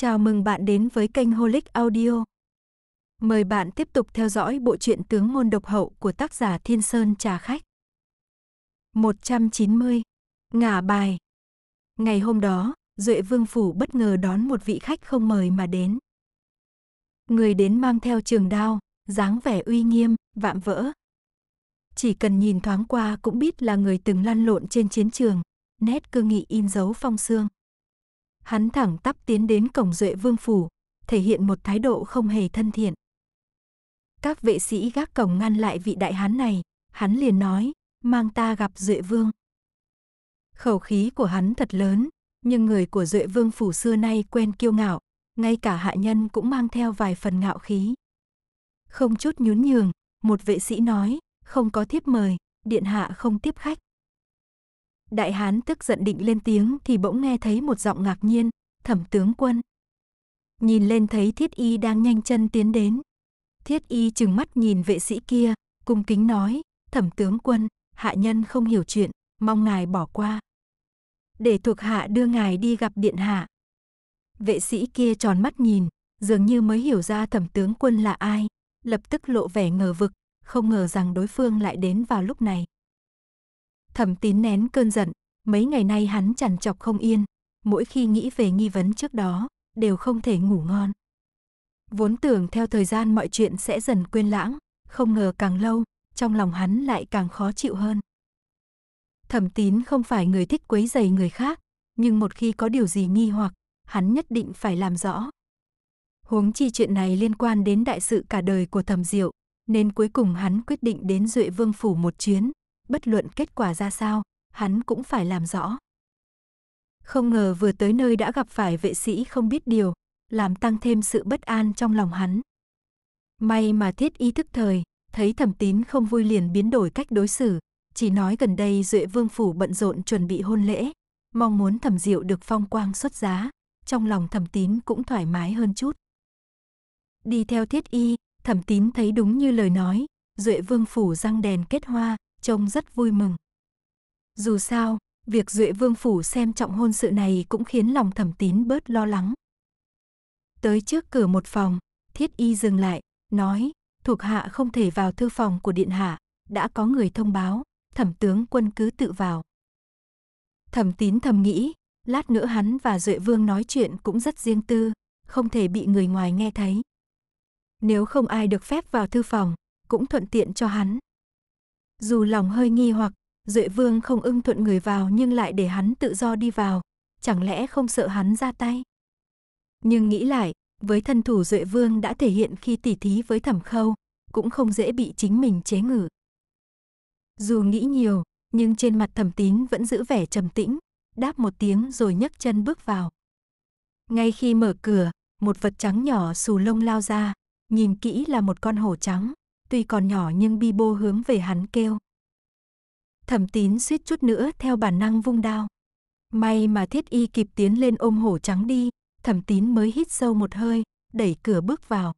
Chào mừng bạn đến với kênh Holic Audio. Mời bạn tiếp tục theo dõi bộ truyện Tướng môn độc hậu của tác giả Thiên Sơn Trà Khách. 190. Ngả bài. Ngày hôm đó, Duệ Vương Phủ bất ngờ đón một vị khách không mời mà đến. Người đến mang theo trường đao, dáng vẻ uy nghiêm, vạm vỡ. Chỉ cần nhìn thoáng qua cũng biết là người từng lăn lộn trên chiến trường, nét cương nghị in dấu phong xương hắn thẳng tắp tiến đến cổng duệ vương phủ, thể hiện một thái độ không hề thân thiện. Các vệ sĩ gác cổng ngăn lại vị đại hán này, hắn liền nói, mang ta gặp duệ vương. Khẩu khí của hắn thật lớn, nhưng người của duệ vương phủ xưa nay quen kiêu ngạo, ngay cả hạ nhân cũng mang theo vài phần ngạo khí. Không chút nhún nhường, một vệ sĩ nói, không có thiếp mời, điện hạ không tiếp khách. Đại hán tức giận định lên tiếng thì bỗng nghe thấy một giọng ngạc nhiên, thẩm tướng quân. Nhìn lên thấy thiết y đang nhanh chân tiến đến. Thiết y chừng mắt nhìn vệ sĩ kia, cung kính nói, thẩm tướng quân, hạ nhân không hiểu chuyện, mong ngài bỏ qua. Để thuộc hạ đưa ngài đi gặp điện hạ. Vệ sĩ kia tròn mắt nhìn, dường như mới hiểu ra thẩm tướng quân là ai, lập tức lộ vẻ ngờ vực, không ngờ rằng đối phương lại đến vào lúc này. Thẩm tín nén cơn giận, mấy ngày nay hắn chằn chọc không yên, mỗi khi nghĩ về nghi vấn trước đó, đều không thể ngủ ngon. Vốn tưởng theo thời gian mọi chuyện sẽ dần quên lãng, không ngờ càng lâu, trong lòng hắn lại càng khó chịu hơn. Thẩm tín không phải người thích quấy dày người khác, nhưng một khi có điều gì nghi hoặc, hắn nhất định phải làm rõ. Huống chi chuyện này liên quan đến đại sự cả đời của thẩm diệu, nên cuối cùng hắn quyết định đến Duệ Vương Phủ một chuyến, bất luận kết quả ra sao, hắn cũng phải làm rõ. Không ngờ vừa tới nơi đã gặp phải vệ sĩ không biết điều, làm tăng thêm sự bất an trong lòng hắn. May mà thiết ý thức thời, thấy thẩm tín không vui liền biến đổi cách đối xử, chỉ nói gần đây Duệ Vương Phủ bận rộn chuẩn bị hôn lễ, mong muốn thẩm diệu được phong quang xuất giá, trong lòng thẩm tín cũng thoải mái hơn chút. Đi theo thiết y, thẩm tín thấy đúng như lời nói, Duệ Vương Phủ răng đèn kết hoa, trông rất vui mừng. Dù sao, việc Duệ Vương Phủ xem trọng hôn sự này cũng khiến lòng thẩm tín bớt lo lắng. Tới trước cửa một phòng, thiết y dừng lại, nói, thuộc hạ không thể vào thư phòng của điện hạ, đã có người thông báo, thẩm tướng quân cứ tự vào. Thẩm tín thầm nghĩ, lát nữa hắn và Duệ Vương nói chuyện cũng rất riêng tư, không thể bị người ngoài nghe thấy. Nếu không ai được phép vào thư phòng, cũng thuận tiện cho hắn. Dù lòng hơi nghi hoặc, Duệ Vương không ưng thuận người vào nhưng lại để hắn tự do đi vào, chẳng lẽ không sợ hắn ra tay? Nhưng nghĩ lại, với thân thủ Duệ Vương đã thể hiện khi tỉ thí với Thẩm Khâu, cũng không dễ bị chính mình chế ngự. Dù nghĩ nhiều, nhưng trên mặt Thẩm Tín vẫn giữ vẻ trầm tĩnh, đáp một tiếng rồi nhấc chân bước vào. Ngay khi mở cửa, một vật trắng nhỏ xù lông lao ra, nhìn kỹ là một con hổ trắng tuy còn nhỏ nhưng Bi Bô hướng về hắn kêu. Thẩm tín suýt chút nữa theo bản năng vung đao. May mà thiết y kịp tiến lên ôm hổ trắng đi, thẩm tín mới hít sâu một hơi, đẩy cửa bước vào.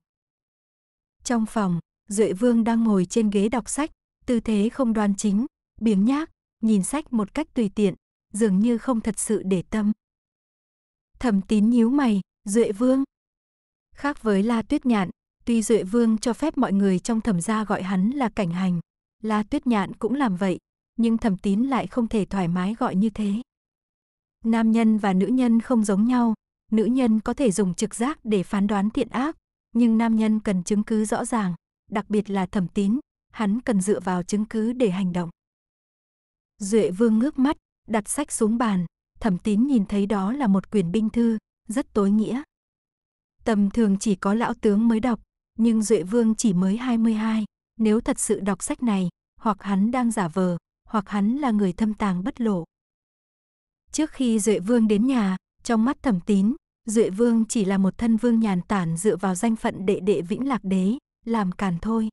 Trong phòng, Duệ Vương đang ngồi trên ghế đọc sách, tư thế không đoan chính, biếng nhác, nhìn sách một cách tùy tiện, dường như không thật sự để tâm. Thẩm tín nhíu mày, Duệ Vương. Khác với La Tuyết Nhạn, Tuy Duệ Vương cho phép mọi người trong thẩm gia gọi hắn là cảnh hành, La Tuyết Nhạn cũng làm vậy, nhưng thẩm tín lại không thể thoải mái gọi như thế. Nam nhân và nữ nhân không giống nhau, nữ nhân có thể dùng trực giác để phán đoán thiện ác, nhưng nam nhân cần chứng cứ rõ ràng, đặc biệt là thẩm tín, hắn cần dựa vào chứng cứ để hành động. Duệ Vương ngước mắt, đặt sách xuống bàn, thẩm tín nhìn thấy đó là một quyển binh thư, rất tối nghĩa. Tầm thường chỉ có lão tướng mới đọc, nhưng Duệ Vương chỉ mới 22, nếu thật sự đọc sách này, hoặc hắn đang giả vờ, hoặc hắn là người thâm tàng bất lộ. Trước khi Duệ Vương đến nhà, trong mắt thẩm tín, Duệ Vương chỉ là một thân vương nhàn tản dựa vào danh phận đệ đệ vĩnh lạc đế, làm càn thôi.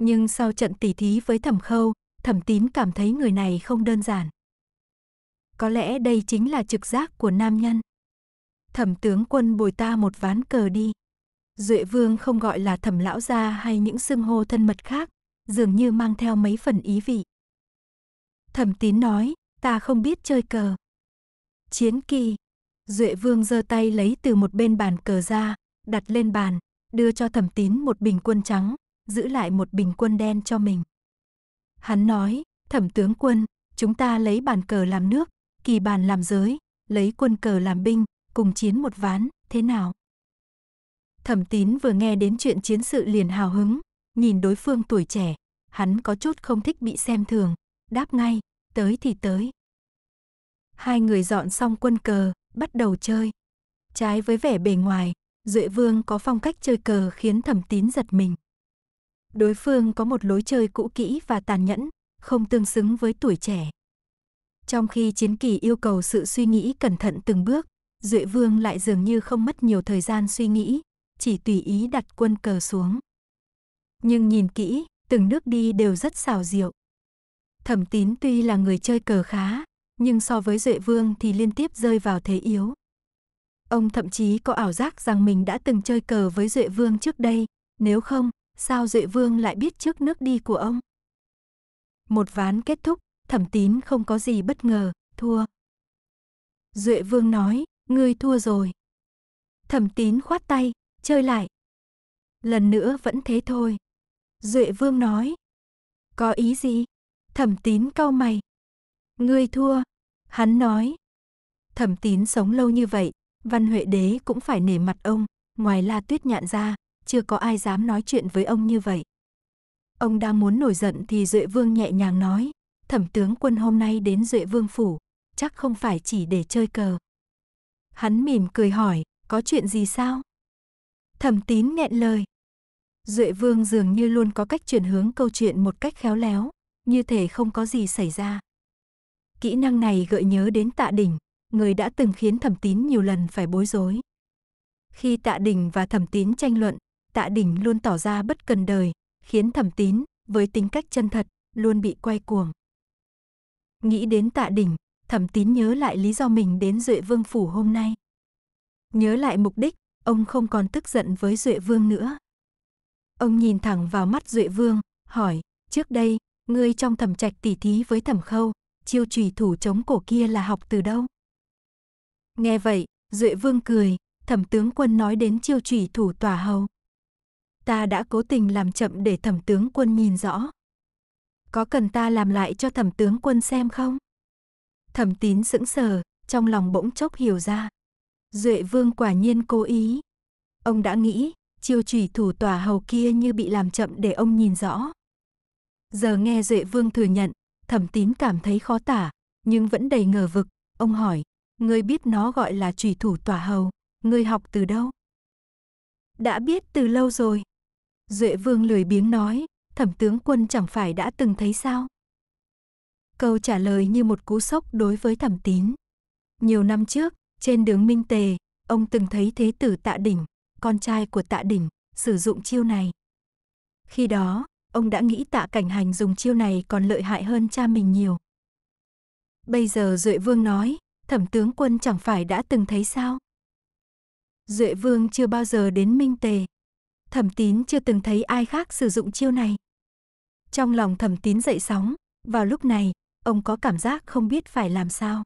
Nhưng sau trận tỉ thí với thẩm khâu, thẩm tín cảm thấy người này không đơn giản. Có lẽ đây chính là trực giác của nam nhân. Thẩm tướng quân bồi ta một ván cờ đi. Duệ Vương không gọi là thẩm lão gia hay những xưng hô thân mật khác, dường như mang theo mấy phần ý vị. Thẩm tín nói, ta không biết chơi cờ. Chiến kỳ. Duệ Vương giơ tay lấy từ một bên bàn cờ ra, đặt lên bàn, đưa cho thẩm tín một bình quân trắng, giữ lại một bình quân đen cho mình. Hắn nói, thẩm tướng quân, chúng ta lấy bàn cờ làm nước, kỳ bàn làm giới, lấy quân cờ làm binh, cùng chiến một ván, thế nào? Thẩm tín vừa nghe đến chuyện chiến sự liền hào hứng, nhìn đối phương tuổi trẻ, hắn có chút không thích bị xem thường, đáp ngay, tới thì tới. Hai người dọn xong quân cờ, bắt đầu chơi. Trái với vẻ bề ngoài, Duệ Vương có phong cách chơi cờ khiến thẩm tín giật mình. Đối phương có một lối chơi cũ kỹ và tàn nhẫn, không tương xứng với tuổi trẻ. Trong khi chiến kỳ yêu cầu sự suy nghĩ cẩn thận từng bước, Duệ Vương lại dường như không mất nhiều thời gian suy nghĩ, chỉ tùy ý đặt quân cờ xuống. Nhưng nhìn kỹ, từng nước đi đều rất xào diệu. Thẩm tín tuy là người chơi cờ khá, nhưng so với Duệ Vương thì liên tiếp rơi vào thế yếu. Ông thậm chí có ảo giác rằng mình đã từng chơi cờ với Duệ Vương trước đây, nếu không, sao Duệ Vương lại biết trước nước đi của ông? Một ván kết thúc, thẩm tín không có gì bất ngờ, thua. Duệ Vương nói, ngươi thua rồi. Thẩm tín khoát tay, chơi lại. Lần nữa vẫn thế thôi. Duệ Vương nói. Có ý gì? Thẩm tín cau mày. Ngươi thua. Hắn nói. Thẩm tín sống lâu như vậy, văn huệ đế cũng phải nể mặt ông, ngoài la tuyết nhạn ra, chưa có ai dám nói chuyện với ông như vậy. Ông đang muốn nổi giận thì Duệ Vương nhẹ nhàng nói, thẩm tướng quân hôm nay đến Duệ Vương phủ, chắc không phải chỉ để chơi cờ. Hắn mỉm cười hỏi, có chuyện gì sao? Thẩm tín nghẹn lời. Duệ vương dường như luôn có cách chuyển hướng câu chuyện một cách khéo léo, như thể không có gì xảy ra. Kỹ năng này gợi nhớ đến tạ đỉnh, người đã từng khiến thẩm tín nhiều lần phải bối rối. Khi tạ đỉnh và thẩm tín tranh luận, tạ đỉnh luôn tỏ ra bất cần đời, khiến thẩm tín, với tính cách chân thật, luôn bị quay cuồng. Nghĩ đến tạ đỉnh, thẩm tín nhớ lại lý do mình đến Duệ Vương Phủ hôm nay. Nhớ lại mục đích, ông không còn tức giận với Duệ Vương nữa. Ông nhìn thẳng vào mắt Duệ Vương, hỏi, trước đây, ngươi trong thẩm trạch tỉ thí với thẩm khâu, chiêu trùy thủ chống cổ kia là học từ đâu? Nghe vậy, Duệ Vương cười, thẩm tướng quân nói đến chiêu trùy thủ tòa hầu. Ta đã cố tình làm chậm để thẩm tướng quân nhìn rõ. Có cần ta làm lại cho thẩm tướng quân xem không? Thẩm tín sững sờ, trong lòng bỗng chốc hiểu ra. Duệ vương quả nhiên cố ý. Ông đã nghĩ, chiêu trùy thủ tòa hầu kia như bị làm chậm để ông nhìn rõ. Giờ nghe Duệ vương thừa nhận, thẩm tín cảm thấy khó tả, nhưng vẫn đầy ngờ vực. Ông hỏi, ngươi biết nó gọi là trùy thủ tòa hầu, ngươi học từ đâu? Đã biết từ lâu rồi. Duệ vương lười biếng nói, thẩm tướng quân chẳng phải đã từng thấy sao? Câu trả lời như một cú sốc đối với thẩm tín. Nhiều năm trước, trên đường Minh Tề, ông từng thấy thế tử Tạ Đỉnh, con trai của Tạ Đỉnh, sử dụng chiêu này. Khi đó, ông đã nghĩ Tạ Cảnh Hành dùng chiêu này còn lợi hại hơn cha mình nhiều. Bây giờ Duệ Vương nói, thẩm tướng quân chẳng phải đã từng thấy sao? Duệ Vương chưa bao giờ đến Minh Tề. Thẩm tín chưa từng thấy ai khác sử dụng chiêu này. Trong lòng thẩm tín dậy sóng, vào lúc này, ông có cảm giác không biết phải làm sao.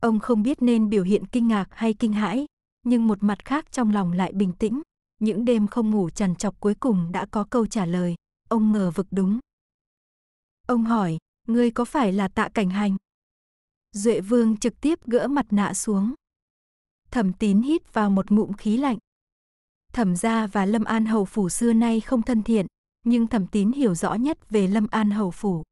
Ông không biết nên biểu hiện kinh ngạc hay kinh hãi, nhưng một mặt khác trong lòng lại bình tĩnh. Những đêm không ngủ trằn trọc cuối cùng đã có câu trả lời, ông ngờ vực đúng. Ông hỏi, ngươi có phải là tạ cảnh hành? Duệ vương trực tiếp gỡ mặt nạ xuống. Thẩm tín hít vào một ngụm khí lạnh. Thẩm gia và Lâm An Hầu Phủ xưa nay không thân thiện, nhưng thẩm tín hiểu rõ nhất về Lâm An Hầu Phủ.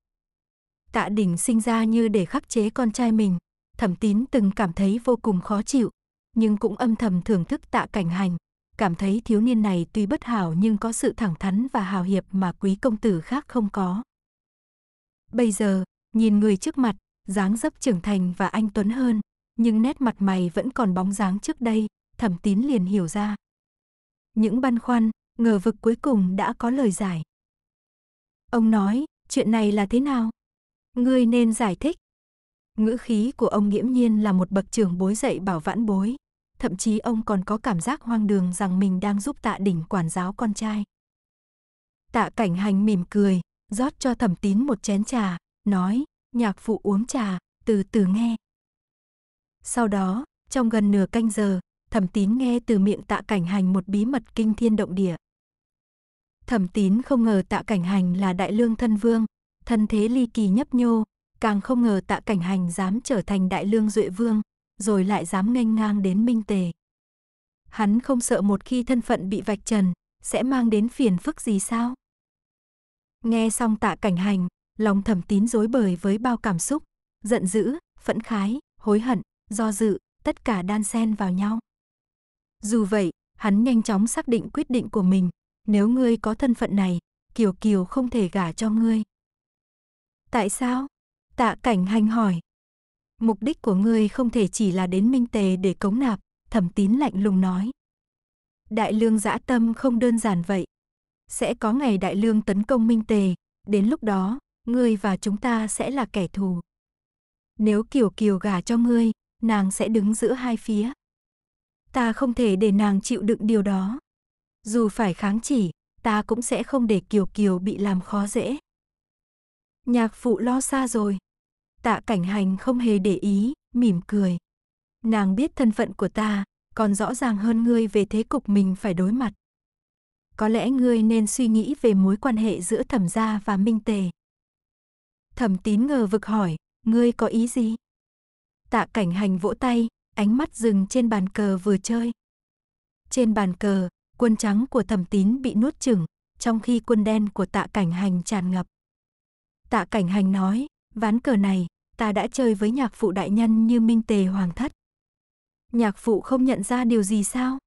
Tạ Đình sinh ra như để khắc chế con trai mình, Thẩm Tín từng cảm thấy vô cùng khó chịu, nhưng cũng âm thầm thưởng thức Tạ Cảnh Hành, cảm thấy thiếu niên này tuy bất hảo nhưng có sự thẳng thắn và hào hiệp mà quý công tử khác không có. Bây giờ, nhìn người trước mặt, dáng dấp trưởng thành và anh tuấn hơn, nhưng nét mặt mày vẫn còn bóng dáng trước đây, Thẩm Tín liền hiểu ra. Những băn khoăn, ngờ vực cuối cùng đã có lời giải. Ông nói, chuyện này là thế nào? Ngươi nên giải thích. Ngữ khí của ông nghiễm nhiên là một bậc trưởng bối dạy bảo vãn bối. Thậm chí ông còn có cảm giác hoang đường rằng mình đang giúp tạ đỉnh quản giáo con trai. Tạ cảnh hành mỉm cười, rót cho thẩm tín một chén trà, nói, nhạc phụ uống trà, từ từ nghe. Sau đó, trong gần nửa canh giờ, thẩm tín nghe từ miệng tạ cảnh hành một bí mật kinh thiên động địa. Thẩm tín không ngờ tạ cảnh hành là đại lương thân vương, thân thế ly kỳ nhấp nhô, càng không ngờ tạ cảnh hành dám trở thành đại lương duệ vương, rồi lại dám nghênh ngang đến minh tề. Hắn không sợ một khi thân phận bị vạch trần, sẽ mang đến phiền phức gì sao? Nghe xong tạ cảnh hành, lòng thẩm tín rối bời với bao cảm xúc, giận dữ, phẫn khái, hối hận, do dự, tất cả đan xen vào nhau. Dù vậy, hắn nhanh chóng xác định quyết định của mình, nếu ngươi có thân phận này, Kiều Kiều không thể gả cho ngươi. Tại sao? Tạ cảnh hành hỏi. Mục đích của ngươi không thể chỉ là đến minh tề để cống nạp, thẩm tín lạnh lùng nói. Đại lương dã tâm không đơn giản vậy. Sẽ có ngày đại lương tấn công minh tề, đến lúc đó, ngươi và chúng ta sẽ là kẻ thù. Nếu Kiều Kiều gả cho ngươi, nàng sẽ đứng giữa hai phía. Ta không thể để nàng chịu đựng điều đó. Dù phải kháng chỉ, ta cũng sẽ không để Kiều Kiều bị làm khó dễ. Nhạc phụ lo xa rồi. Tạ cảnh hành không hề để ý, mỉm cười. Nàng biết thân phận của ta, còn rõ ràng hơn ngươi về thế cục mình phải đối mặt. Có lẽ ngươi nên suy nghĩ về mối quan hệ giữa thẩm gia và minh tề. Thẩm tín ngờ vực hỏi, ngươi có ý gì? Tạ cảnh hành vỗ tay, ánh mắt dừng trên bàn cờ vừa chơi. Trên bàn cờ, quân trắng của thẩm tín bị nuốt chửng, trong khi quân đen của tạ cảnh hành tràn ngập. Tạ cảnh hành nói, Ván cờ này, ta đã chơi với nhạc phụ đại nhân như minh tề hoàng thất. Nhạc phụ không nhận ra điều gì sao?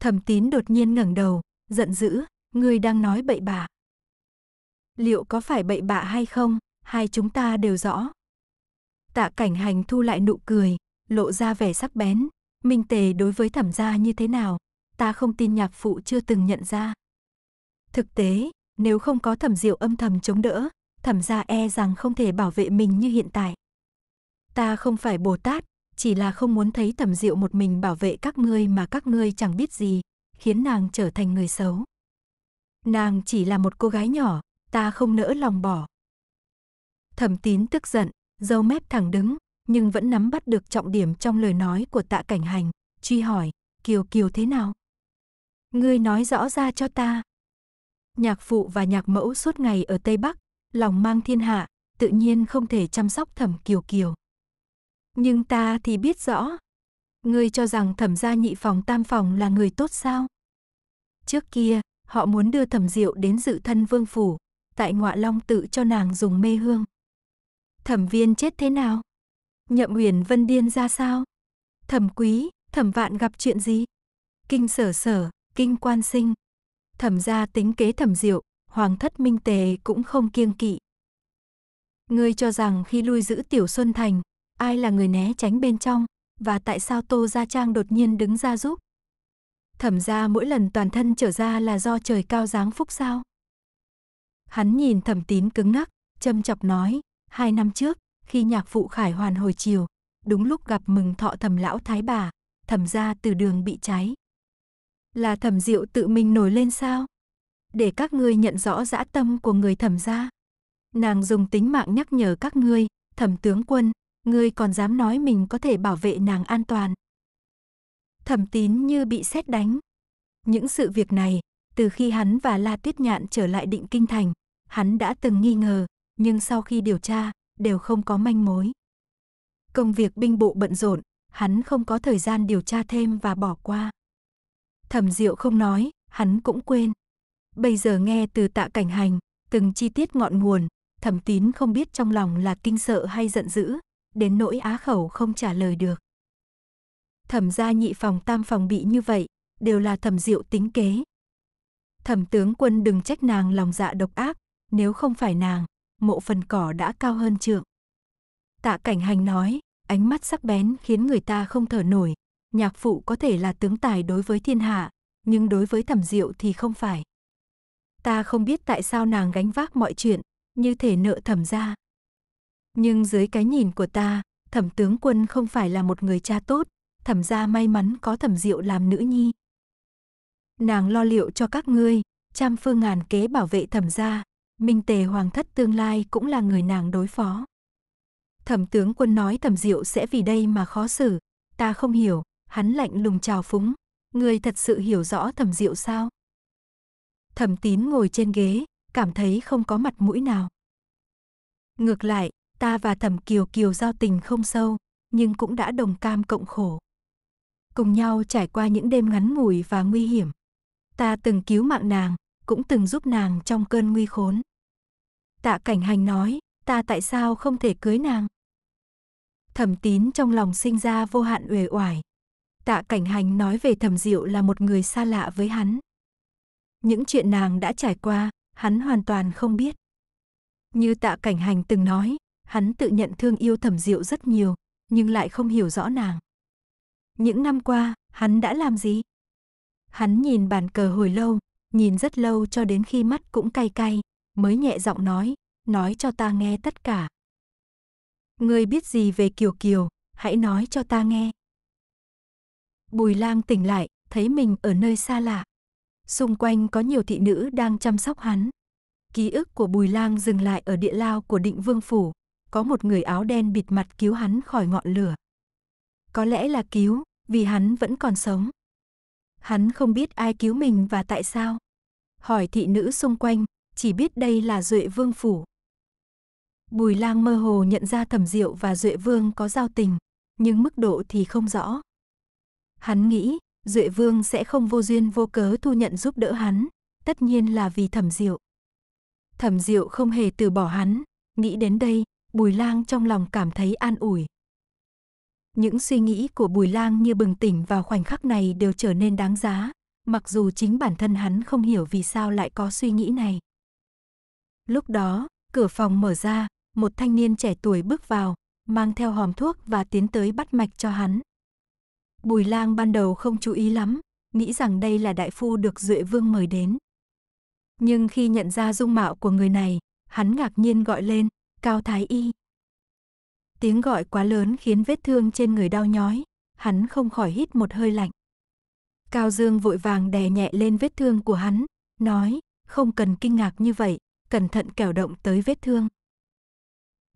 Thẩm tín đột nhiên ngẩng đầu, giận dữ, ngươi đang nói bậy bạ. Liệu có phải bậy bạ hay không, hai chúng ta đều rõ. Tạ cảnh hành thu lại nụ cười, lộ ra vẻ sắc bén, minh tề đối với thẩm gia như thế nào, ta không tin nhạc phụ chưa từng nhận ra. Thực tế, nếu không có thẩm diệu âm thầm chống đỡ, thẩm ra e rằng không thể bảo vệ mình như hiện tại. Ta không phải Bồ Tát, chỉ là không muốn thấy thẩm diệu một mình bảo vệ các ngươi mà các ngươi chẳng biết gì, khiến nàng trở thành người xấu. Nàng chỉ là một cô gái nhỏ, ta không nỡ lòng bỏ. Thẩm tín tức giận, dâu mép thẳng đứng, nhưng vẫn nắm bắt được trọng điểm trong lời nói của tạ cảnh hành, truy hỏi, Kiều Kiều thế nào? Ngươi nói rõ ra cho ta. Nhạc phụ và nhạc mẫu suốt ngày ở Tây Bắc, lòng mang thiên hạ, tự nhiên không thể chăm sóc thẩm kiều kiều. Nhưng ta thì biết rõ, ngươi cho rằng thẩm gia nhị phòng tam phòng là người tốt sao? Trước kia, họ muốn đưa thẩm diệu đến dự thân vương phủ, tại ngọa long tự cho nàng dùng mê hương. Thẩm viên chết thế nào? Nhậm uyển vân điên ra sao? Thẩm quý, thẩm vạn gặp chuyện gì? Kinh sở sở, kinh quan sinh. Thẩm gia tính kế thẩm diệu, hoàng thất minh tề cũng không kiêng kỵ. Ngươi cho rằng khi lui giữ Tiểu Xuân Thành, ai là người né tránh bên trong, và tại sao Tô Gia Trang đột nhiên đứng ra giúp? Thẩm ra mỗi lần toàn thân trở ra là do trời cao giáng phúc sao? Hắn nhìn thẩm tín cứng ngắc, châm chọc nói, hai năm trước, khi nhạc phụ khải hoàn hồi chiều, đúng lúc gặp mừng thọ thẩm lão thái bà, thẩm ra từ đường bị cháy. Là thẩm diệu tự mình nổi lên sao? để các ngươi nhận rõ dã tâm của người thẩm gia. Nàng dùng tính mạng nhắc nhở các ngươi, thẩm tướng quân, ngươi còn dám nói mình có thể bảo vệ nàng an toàn. Thẩm tín như bị xét đánh. Những sự việc này, từ khi hắn và La Tuyết Nhạn trở lại định kinh thành, hắn đã từng nghi ngờ, nhưng sau khi điều tra, đều không có manh mối. Công việc binh bộ bận rộn, hắn không có thời gian điều tra thêm và bỏ qua. Thẩm Diệu không nói, hắn cũng quên. Bây giờ nghe từ tạ cảnh hành, từng chi tiết ngọn nguồn, thẩm tín không biết trong lòng là kinh sợ hay giận dữ, đến nỗi á khẩu không trả lời được. Thẩm gia nhị phòng tam phòng bị như vậy, đều là thẩm diệu tính kế. Thẩm tướng quân đừng trách nàng lòng dạ độc ác, nếu không phải nàng, mộ phần cỏ đã cao hơn trượng. Tạ cảnh hành nói, ánh mắt sắc bén khiến người ta không thở nổi. Nhạc phụ có thể là tướng tài đối với thiên hạ, nhưng đối với thẩm diệu thì không phải. Ta không biết tại sao nàng gánh vác mọi chuyện, như thể nợ thẩm ra. Nhưng dưới cái nhìn của ta, thẩm tướng quân không phải là một người cha tốt, thẩm ra may mắn có thẩm diệu làm nữ nhi. Nàng lo liệu cho các ngươi, trăm phương ngàn kế bảo vệ thẩm ra, minh tề hoàng thất tương lai cũng là người nàng đối phó. Thẩm tướng quân nói thẩm diệu sẽ vì đây mà khó xử, ta không hiểu, hắn lạnh lùng trào phúng, người thật sự hiểu rõ thẩm diệu sao? thẩm tín ngồi trên ghế, cảm thấy không có mặt mũi nào. Ngược lại, ta và thẩm kiều kiều giao tình không sâu, nhưng cũng đã đồng cam cộng khổ. Cùng nhau trải qua những đêm ngắn ngủi và nguy hiểm. Ta từng cứu mạng nàng, cũng từng giúp nàng trong cơn nguy khốn. Tạ cảnh hành nói, ta tại sao không thể cưới nàng? Thẩm tín trong lòng sinh ra vô hạn uể oải. Tạ cảnh hành nói về thẩm diệu là một người xa lạ với hắn. Những chuyện nàng đã trải qua, hắn hoàn toàn không biết. Như tạ cảnh hành từng nói, hắn tự nhận thương yêu thẩm diệu rất nhiều, nhưng lại không hiểu rõ nàng. Những năm qua, hắn đã làm gì? Hắn nhìn bàn cờ hồi lâu, nhìn rất lâu cho đến khi mắt cũng cay cay, mới nhẹ giọng nói, nói cho ta nghe tất cả. người biết gì về Kiều Kiều, hãy nói cho ta nghe. Bùi lang tỉnh lại, thấy mình ở nơi xa lạ xung quanh có nhiều thị nữ đang chăm sóc hắn. Ký ức của Bùi Lang dừng lại ở địa lao của Định Vương phủ, có một người áo đen bịt mặt cứu hắn khỏi ngọn lửa. Có lẽ là cứu, vì hắn vẫn còn sống. Hắn không biết ai cứu mình và tại sao. Hỏi thị nữ xung quanh, chỉ biết đây là Duệ Vương phủ. Bùi Lang mơ hồ nhận ra Thẩm Diệu và Duệ Vương có giao tình, nhưng mức độ thì không rõ. Hắn nghĩ, Duệ Vương sẽ không vô duyên vô cớ thu nhận giúp đỡ hắn, tất nhiên là vì Thẩm Diệu. Thẩm Diệu không hề từ bỏ hắn, nghĩ đến đây, Bùi Lang trong lòng cảm thấy an ủi. Những suy nghĩ của Bùi Lang như bừng tỉnh vào khoảnh khắc này đều trở nên đáng giá, mặc dù chính bản thân hắn không hiểu vì sao lại có suy nghĩ này. Lúc đó, cửa phòng mở ra, một thanh niên trẻ tuổi bước vào, mang theo hòm thuốc và tiến tới bắt mạch cho hắn. Bùi lang ban đầu không chú ý lắm, nghĩ rằng đây là đại phu được Duệ Vương mời đến. Nhưng khi nhận ra dung mạo của người này, hắn ngạc nhiên gọi lên, Cao Thái Y. Tiếng gọi quá lớn khiến vết thương trên người đau nhói, hắn không khỏi hít một hơi lạnh. Cao Dương vội vàng đè nhẹ lên vết thương của hắn, nói, không cần kinh ngạc như vậy, cẩn thận kẻo động tới vết thương.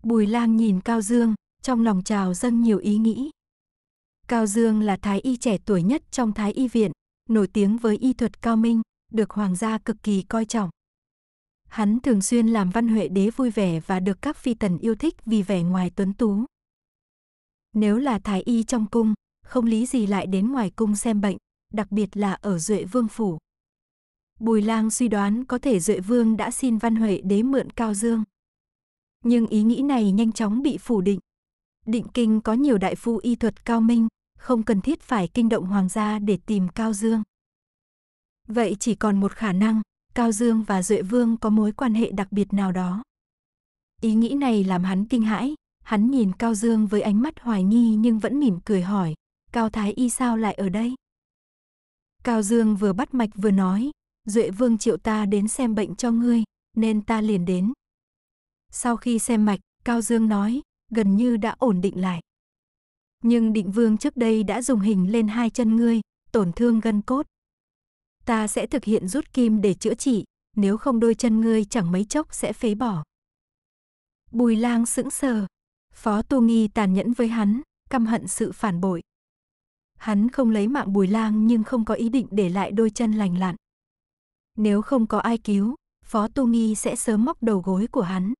Bùi lang nhìn Cao Dương, trong lòng trào dâng nhiều ý nghĩ. Cao Dương là thái y trẻ tuổi nhất trong thái y viện, nổi tiếng với y thuật cao minh, được hoàng gia cực kỳ coi trọng. Hắn thường xuyên làm văn huệ đế vui vẻ và được các phi tần yêu thích vì vẻ ngoài tuấn tú. Nếu là thái y trong cung, không lý gì lại đến ngoài cung xem bệnh, đặc biệt là ở Duệ Vương phủ. Bùi Lang suy đoán có thể Duệ Vương đã xin Văn Huệ đế mượn Cao Dương. Nhưng ý nghĩ này nhanh chóng bị phủ định. Định Kinh có nhiều đại phu y thuật cao minh, không cần thiết phải kinh động hoàng gia để tìm Cao Dương. Vậy chỉ còn một khả năng, Cao Dương và Duệ Vương có mối quan hệ đặc biệt nào đó. Ý nghĩ này làm hắn kinh hãi, hắn nhìn Cao Dương với ánh mắt hoài nghi nhưng vẫn mỉm cười hỏi, Cao Thái Y sao lại ở đây? Cao Dương vừa bắt mạch vừa nói, Duệ Vương triệu ta đến xem bệnh cho ngươi, nên ta liền đến. Sau khi xem mạch, Cao Dương nói, gần như đã ổn định lại. Nhưng định vương trước đây đã dùng hình lên hai chân ngươi, tổn thương gân cốt. Ta sẽ thực hiện rút kim để chữa trị, nếu không đôi chân ngươi chẳng mấy chốc sẽ phế bỏ. Bùi lang sững sờ. Phó Tu Nghi tàn nhẫn với hắn, căm hận sự phản bội. Hắn không lấy mạng bùi lang nhưng không có ý định để lại đôi chân lành lặn. Nếu không có ai cứu, Phó Tu Nghi sẽ sớm móc đầu gối của hắn.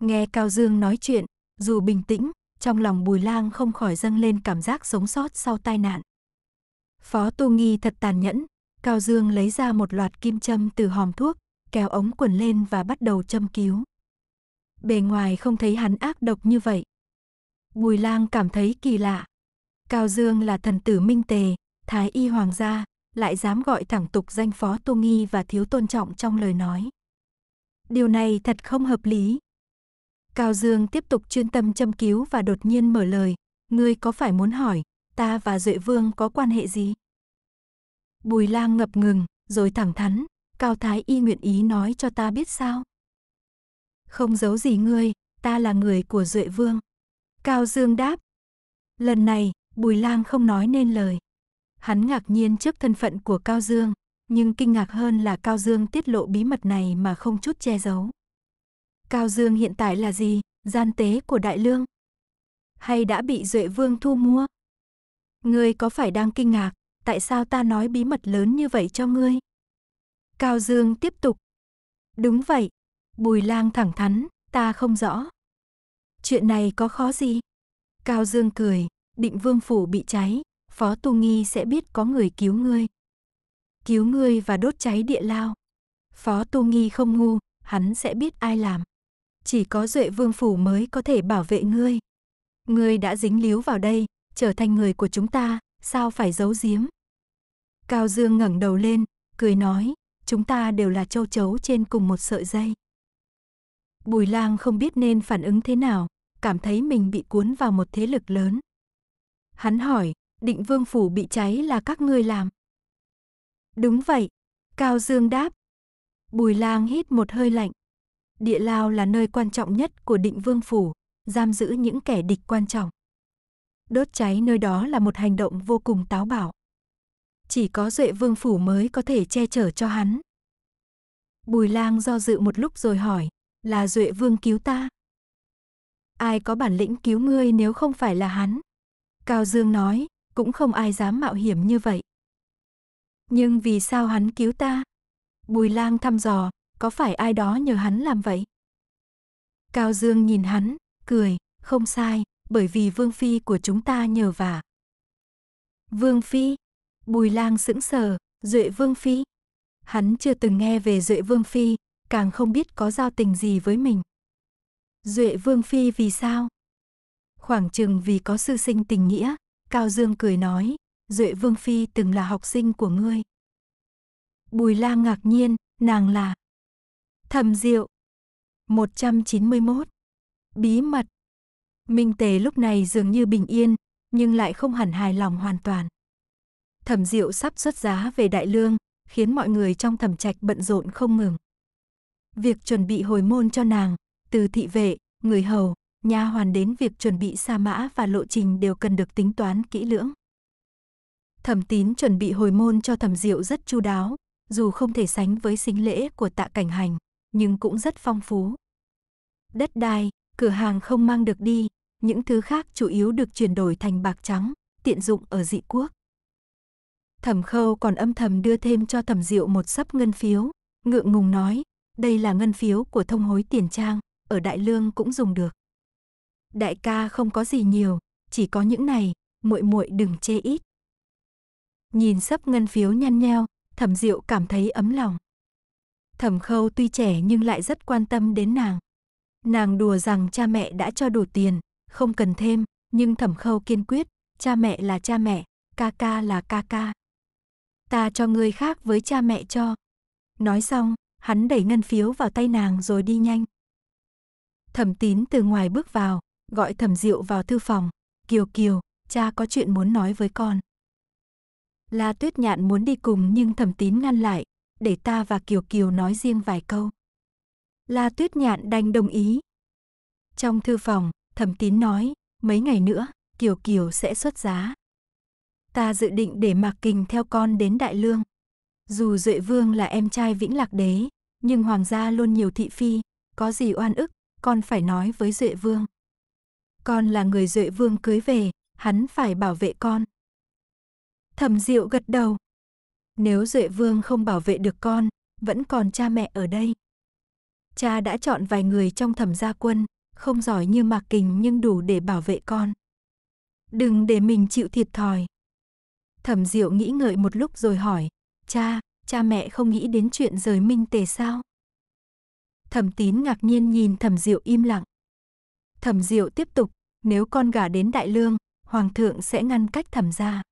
Nghe Cao Dương nói chuyện, dù bình tĩnh, trong lòng Bùi Lang không khỏi dâng lên cảm giác sống sót sau tai nạn. Phó Tu Nghi thật tàn nhẫn, Cao Dương lấy ra một loạt kim châm từ hòm thuốc, kéo ống quần lên và bắt đầu châm cứu. Bề ngoài không thấy hắn ác độc như vậy. Bùi Lang cảm thấy kỳ lạ. Cao Dương là thần tử Minh Tề, Thái Y Hoàng gia, lại dám gọi thẳng tục danh Phó Tu Nghi và thiếu tôn trọng trong lời nói. Điều này thật không hợp lý. Cao Dương tiếp tục chuyên tâm châm cứu và đột nhiên mở lời, ngươi có phải muốn hỏi, ta và Duệ Vương có quan hệ gì? Bùi Lang ngập ngừng, rồi thẳng thắn, Cao Thái Y nguyện ý nói cho ta biết sao? Không giấu gì ngươi, ta là người của Duệ Vương. Cao Dương đáp. Lần này, Bùi Lang không nói nên lời. Hắn ngạc nhiên trước thân phận của Cao Dương, nhưng kinh ngạc hơn là Cao Dương tiết lộ bí mật này mà không chút che giấu. Cao Dương hiện tại là gì, gian tế của Đại Lương? Hay đã bị Duệ Vương thu mua? Ngươi có phải đang kinh ngạc, tại sao ta nói bí mật lớn như vậy cho ngươi? Cao Dương tiếp tục. Đúng vậy, Bùi lang thẳng thắn, ta không rõ. Chuyện này có khó gì? Cao Dương cười, định vương phủ bị cháy, Phó Tu Nghi sẽ biết có người cứu ngươi. Cứu ngươi và đốt cháy địa lao. Phó Tu Nghi không ngu, hắn sẽ biết ai làm chỉ có Duệ Vương Phủ mới có thể bảo vệ ngươi. Ngươi đã dính líu vào đây, trở thành người của chúng ta, sao phải giấu giếm? Cao Dương ngẩng đầu lên, cười nói, chúng ta đều là châu chấu trên cùng một sợi dây. Bùi lang không biết nên phản ứng thế nào, cảm thấy mình bị cuốn vào một thế lực lớn. Hắn hỏi, định vương phủ bị cháy là các ngươi làm. Đúng vậy, Cao Dương đáp. Bùi lang hít một hơi lạnh, Địa lao là nơi quan trọng nhất của định vương phủ, giam giữ những kẻ địch quan trọng. Đốt cháy nơi đó là một hành động vô cùng táo bạo. Chỉ có Duệ Vương phủ mới có thể che chở cho hắn. Bùi Lang do dự một lúc rồi hỏi, "Là Duệ Vương cứu ta?" "Ai có bản lĩnh cứu ngươi nếu không phải là hắn?" Cao Dương nói, "Cũng không ai dám mạo hiểm như vậy." "Nhưng vì sao hắn cứu ta?" Bùi Lang thăm dò, có phải ai đó nhờ hắn làm vậy? Cao Dương nhìn hắn, cười, không sai, bởi vì Vương Phi của chúng ta nhờ vả. Vương Phi? Bùi lang sững sờ, Duệ Vương Phi? Hắn chưa từng nghe về Duệ Vương Phi, càng không biết có giao tình gì với mình. Duệ Vương Phi vì sao? Khoảng chừng vì có sư sinh tình nghĩa, Cao Dương cười nói, Duệ Vương Phi từng là học sinh của ngươi. Bùi lang ngạc nhiên, nàng là Thầm Diệu 191 Bí mật Minh Tề lúc này dường như bình yên, nhưng lại không hẳn hài lòng hoàn toàn. Thẩm Diệu sắp xuất giá về Đại Lương, khiến mọi người trong thẩm trạch bận rộn không ngừng. Việc chuẩn bị hồi môn cho nàng, từ thị vệ, người hầu, nha hoàn đến việc chuẩn bị sa mã và lộ trình đều cần được tính toán kỹ lưỡng. Thẩm Tín chuẩn bị hồi môn cho Thẩm Diệu rất chu đáo, dù không thể sánh với sinh lễ của Tạ Cảnh Hành nhưng cũng rất phong phú. Đất đai, cửa hàng không mang được đi, những thứ khác chủ yếu được chuyển đổi thành bạc trắng, tiện dụng ở dị quốc. Thẩm Khâu còn âm thầm đưa thêm cho Thẩm Diệu một sấp ngân phiếu, ngượng ngùng nói, đây là ngân phiếu của thông hối tiền trang, ở Đại Lương cũng dùng được. Đại ca không có gì nhiều, chỉ có những này, muội muội đừng chê ít. Nhìn sấp ngân phiếu nhăn nheo, Thẩm Diệu cảm thấy ấm lòng. Thẩm Khâu tuy trẻ nhưng lại rất quan tâm đến nàng. Nàng đùa rằng cha mẹ đã cho đủ tiền, không cần thêm, nhưng Thẩm Khâu kiên quyết, cha mẹ là cha mẹ, ca ca là ca ca. Ta cho người khác với cha mẹ cho. Nói xong, hắn đẩy ngân phiếu vào tay nàng rồi đi nhanh. Thẩm Tín từ ngoài bước vào, gọi Thẩm Diệu vào thư phòng, "Kiều Kiều, cha có chuyện muốn nói với con." La Tuyết Nhạn muốn đi cùng nhưng Thẩm Tín ngăn lại, để ta và Kiều Kiều nói riêng vài câu. La Tuyết Nhạn đành đồng ý. Trong thư phòng, Thẩm Tín nói, mấy ngày nữa, Kiều Kiều sẽ xuất giá. Ta dự định để Mạc Kình theo con đến Đại Lương. Dù Duệ Vương là em trai Vĩnh Lạc Đế, nhưng hoàng gia luôn nhiều thị phi, có gì oan ức, con phải nói với Duệ Vương. Con là người Duệ Vương cưới về, hắn phải bảo vệ con. Thẩm Diệu gật đầu, nếu Duệ Vương không bảo vệ được con, vẫn còn cha mẹ ở đây. Cha đã chọn vài người trong thẩm gia quân, không giỏi như Mạc Kình nhưng đủ để bảo vệ con. Đừng để mình chịu thiệt thòi. Thẩm Diệu nghĩ ngợi một lúc rồi hỏi, cha, cha mẹ không nghĩ đến chuyện rời Minh Tề sao? Thẩm Tín ngạc nhiên nhìn Thẩm Diệu im lặng. Thẩm Diệu tiếp tục, nếu con gả đến Đại Lương, Hoàng thượng sẽ ngăn cách Thẩm gia.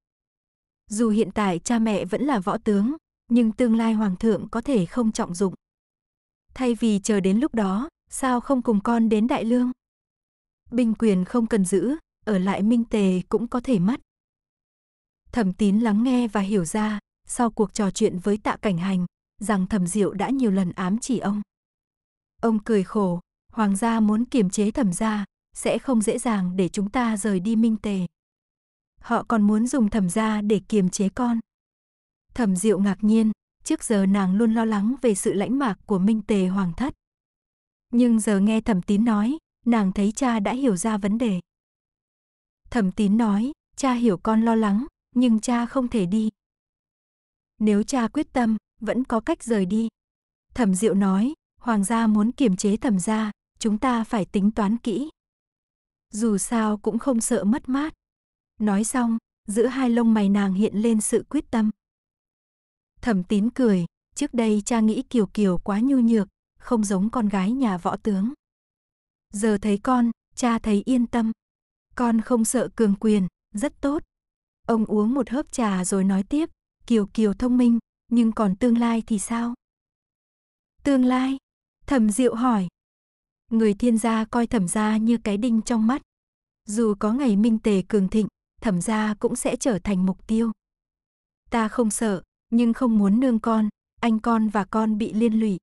Dù hiện tại cha mẹ vẫn là võ tướng, nhưng tương lai hoàng thượng có thể không trọng dụng. Thay vì chờ đến lúc đó, sao không cùng con đến đại lương? Binh quyền không cần giữ, ở lại minh tề cũng có thể mất. Thẩm tín lắng nghe và hiểu ra, sau cuộc trò chuyện với tạ cảnh hành, rằng thẩm diệu đã nhiều lần ám chỉ ông. Ông cười khổ, hoàng gia muốn kiềm chế thẩm gia, sẽ không dễ dàng để chúng ta rời đi minh tề họ còn muốn dùng thẩm gia để kiềm chế con. Thẩm Diệu ngạc nhiên, trước giờ nàng luôn lo lắng về sự lãnh mạc của Minh Tề Hoàng thất. Nhưng giờ nghe Thẩm Tín nói, nàng thấy cha đã hiểu ra vấn đề. Thẩm Tín nói, cha hiểu con lo lắng, nhưng cha không thể đi. Nếu cha quyết tâm, vẫn có cách rời đi. Thẩm Diệu nói, hoàng gia muốn kiềm chế Thẩm gia, chúng ta phải tính toán kỹ. Dù sao cũng không sợ mất mát. Nói xong, giữa hai lông mày nàng hiện lên sự quyết tâm. Thẩm tín cười, trước đây cha nghĩ Kiều Kiều quá nhu nhược, không giống con gái nhà võ tướng. Giờ thấy con, cha thấy yên tâm. Con không sợ cường quyền, rất tốt. Ông uống một hớp trà rồi nói tiếp, Kiều Kiều thông minh, nhưng còn tương lai thì sao? Tương lai? Thẩm Diệu hỏi. Người thiên gia coi thẩm gia như cái đinh trong mắt. Dù có ngày minh tề cường thịnh, thẩm gia cũng sẽ trở thành mục tiêu. Ta không sợ, nhưng không muốn nương con, anh con và con bị liên lụy.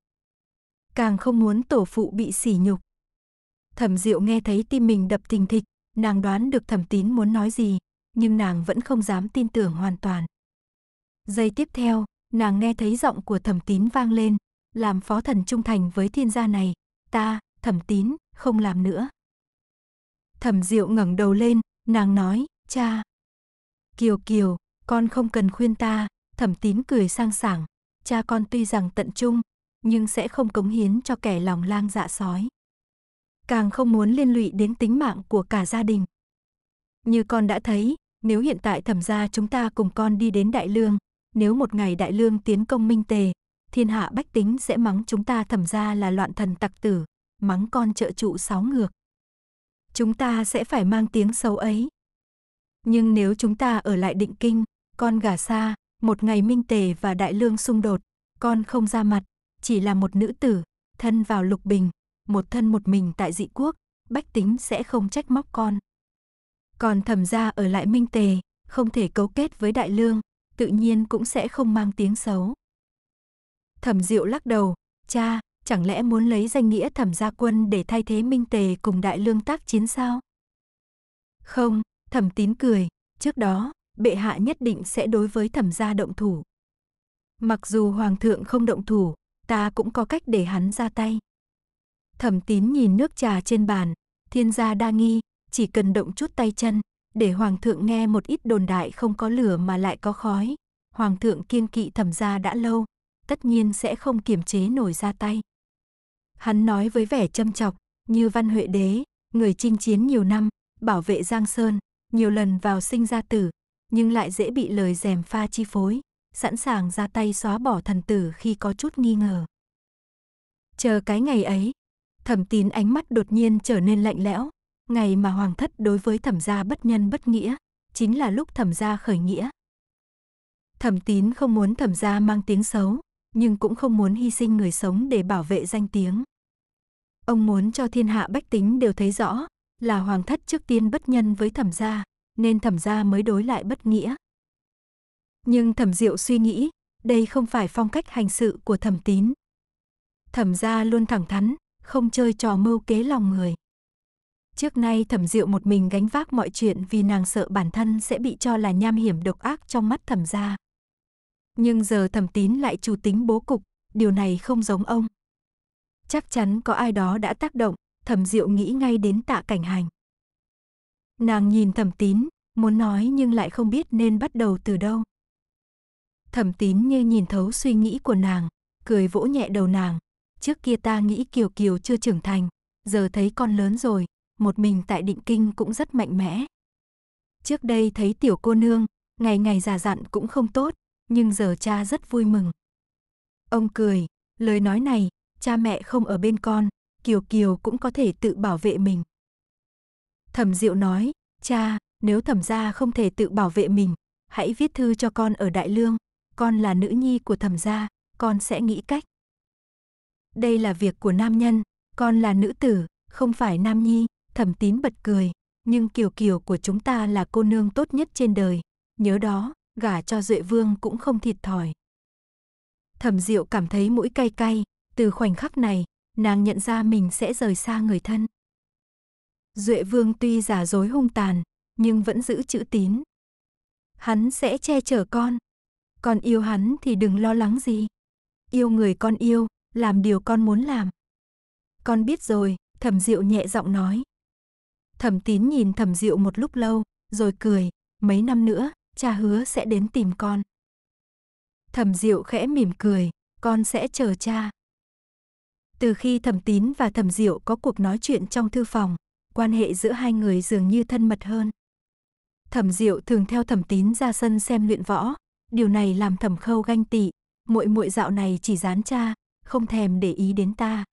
Càng không muốn tổ phụ bị sỉ nhục. Thẩm Diệu nghe thấy tim mình đập thình thịch, nàng đoán được Thẩm Tín muốn nói gì, nhưng nàng vẫn không dám tin tưởng hoàn toàn. Giây tiếp theo, nàng nghe thấy giọng của Thẩm Tín vang lên, làm phó thần trung thành với thiên gia này, ta, Thẩm Tín, không làm nữa. Thẩm Diệu ngẩng đầu lên, nàng nói, Cha! Kiều Kiều, con không cần khuyên ta, thẩm tín cười sang sảng. Cha con tuy rằng tận trung, nhưng sẽ không cống hiến cho kẻ lòng lang dạ sói. Càng không muốn liên lụy đến tính mạng của cả gia đình. Như con đã thấy, nếu hiện tại thẩm gia chúng ta cùng con đi đến Đại Lương, nếu một ngày Đại Lương tiến công Minh Tề, thiên hạ bách tính sẽ mắng chúng ta thẩm gia là loạn thần tặc tử, mắng con trợ trụ sáu ngược. Chúng ta sẽ phải mang tiếng xấu ấy, nhưng nếu chúng ta ở lại định kinh, con gà xa, một ngày Minh Tề và Đại Lương xung đột, con không ra mặt, chỉ là một nữ tử, thân vào lục bình, một thân một mình tại dị quốc, bách tính sẽ không trách móc con. Còn thẩm gia ở lại Minh Tề, không thể cấu kết với Đại Lương, tự nhiên cũng sẽ không mang tiếng xấu. Thẩm Diệu lắc đầu, cha, chẳng lẽ muốn lấy danh nghĩa thẩm gia quân để thay thế Minh Tề cùng Đại Lương tác chiến sao? Không, Thẩm tín cười, trước đó, bệ hạ nhất định sẽ đối với thẩm gia động thủ. Mặc dù hoàng thượng không động thủ, ta cũng có cách để hắn ra tay. Thẩm tín nhìn nước trà trên bàn, thiên gia đa nghi, chỉ cần động chút tay chân, để hoàng thượng nghe một ít đồn đại không có lửa mà lại có khói. Hoàng thượng kiên kỵ thẩm gia đã lâu, tất nhiên sẽ không kiềm chế nổi ra tay. Hắn nói với vẻ châm chọc, như văn huệ đế, người chinh chiến nhiều năm, bảo vệ Giang Sơn, nhiều lần vào sinh ra tử, nhưng lại dễ bị lời dèm pha chi phối, sẵn sàng ra tay xóa bỏ thần tử khi có chút nghi ngờ. Chờ cái ngày ấy, thẩm tín ánh mắt đột nhiên trở nên lạnh lẽo, ngày mà hoàng thất đối với thẩm gia bất nhân bất nghĩa, chính là lúc thẩm gia khởi nghĩa. Thẩm tín không muốn thẩm gia mang tiếng xấu, nhưng cũng không muốn hy sinh người sống để bảo vệ danh tiếng. Ông muốn cho thiên hạ bách tính đều thấy rõ, là hoàng thất trước tiên bất nhân với thẩm gia, nên thẩm gia mới đối lại bất nghĩa. Nhưng thẩm diệu suy nghĩ, đây không phải phong cách hành sự của thẩm tín. Thẩm gia luôn thẳng thắn, không chơi trò mưu kế lòng người. Trước nay thẩm diệu một mình gánh vác mọi chuyện vì nàng sợ bản thân sẽ bị cho là nham hiểm độc ác trong mắt thẩm gia. Nhưng giờ thẩm tín lại chủ tính bố cục, điều này không giống ông. Chắc chắn có ai đó đã tác động, thẩm diệu nghĩ ngay đến tạ cảnh hành. Nàng nhìn thẩm tín, muốn nói nhưng lại không biết nên bắt đầu từ đâu. Thẩm tín như nhìn thấu suy nghĩ của nàng, cười vỗ nhẹ đầu nàng. Trước kia ta nghĩ Kiều Kiều chưa trưởng thành, giờ thấy con lớn rồi, một mình tại định kinh cũng rất mạnh mẽ. Trước đây thấy tiểu cô nương, ngày ngày già dặn cũng không tốt, nhưng giờ cha rất vui mừng. Ông cười, lời nói này, cha mẹ không ở bên con, Kiều Kiều cũng có thể tự bảo vệ mình. Thẩm Diệu nói, cha, nếu thẩm gia không thể tự bảo vệ mình, hãy viết thư cho con ở Đại Lương, con là nữ nhi của thẩm gia, con sẽ nghĩ cách. Đây là việc của nam nhân, con là nữ tử, không phải nam nhi, thẩm tín bật cười, nhưng Kiều Kiều của chúng ta là cô nương tốt nhất trên đời, nhớ đó, gả cho Duệ Vương cũng không thịt thòi. Thẩm Diệu cảm thấy mũi cay cay, từ khoảnh khắc này, nàng nhận ra mình sẽ rời xa người thân. Duệ Vương tuy giả dối hung tàn, nhưng vẫn giữ chữ tín. Hắn sẽ che chở con. Con yêu hắn thì đừng lo lắng gì. Yêu người con yêu, làm điều con muốn làm. Con biết rồi, thẩm diệu nhẹ giọng nói. Thẩm tín nhìn thẩm diệu một lúc lâu, rồi cười, mấy năm nữa, cha hứa sẽ đến tìm con. Thẩm diệu khẽ mỉm cười, con sẽ chờ cha. Từ khi Thẩm Tín và Thẩm Diệu có cuộc nói chuyện trong thư phòng, quan hệ giữa hai người dường như thân mật hơn. Thẩm Diệu thường theo Thẩm Tín ra sân xem luyện võ, điều này làm Thẩm Khâu ganh tị, muội muội dạo này chỉ dán cha, không thèm để ý đến ta.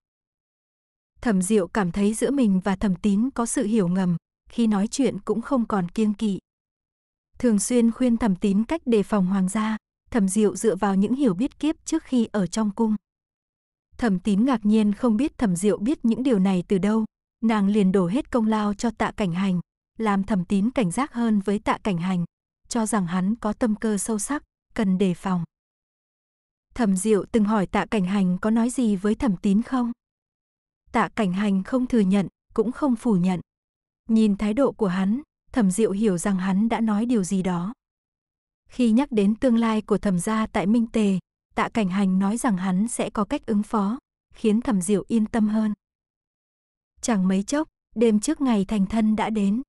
Thẩm Diệu cảm thấy giữa mình và Thẩm Tín có sự hiểu ngầm, khi nói chuyện cũng không còn kiêng kỵ. Thường xuyên khuyên Thẩm Tín cách đề phòng hoàng gia, Thẩm Diệu dựa vào những hiểu biết kiếp trước khi ở trong cung. Thẩm tín ngạc nhiên không biết thẩm diệu biết những điều này từ đâu. Nàng liền đổ hết công lao cho tạ cảnh hành, làm thẩm tín cảnh giác hơn với tạ cảnh hành, cho rằng hắn có tâm cơ sâu sắc, cần đề phòng. Thẩm diệu từng hỏi tạ cảnh hành có nói gì với thẩm tín không? Tạ cảnh hành không thừa nhận, cũng không phủ nhận. Nhìn thái độ của hắn, thẩm diệu hiểu rằng hắn đã nói điều gì đó. Khi nhắc đến tương lai của thẩm gia tại Minh Tề, Tạ Cảnh Hành nói rằng hắn sẽ có cách ứng phó, khiến Thẩm Diệu yên tâm hơn. Chẳng mấy chốc, đêm trước ngày thành thân đã đến.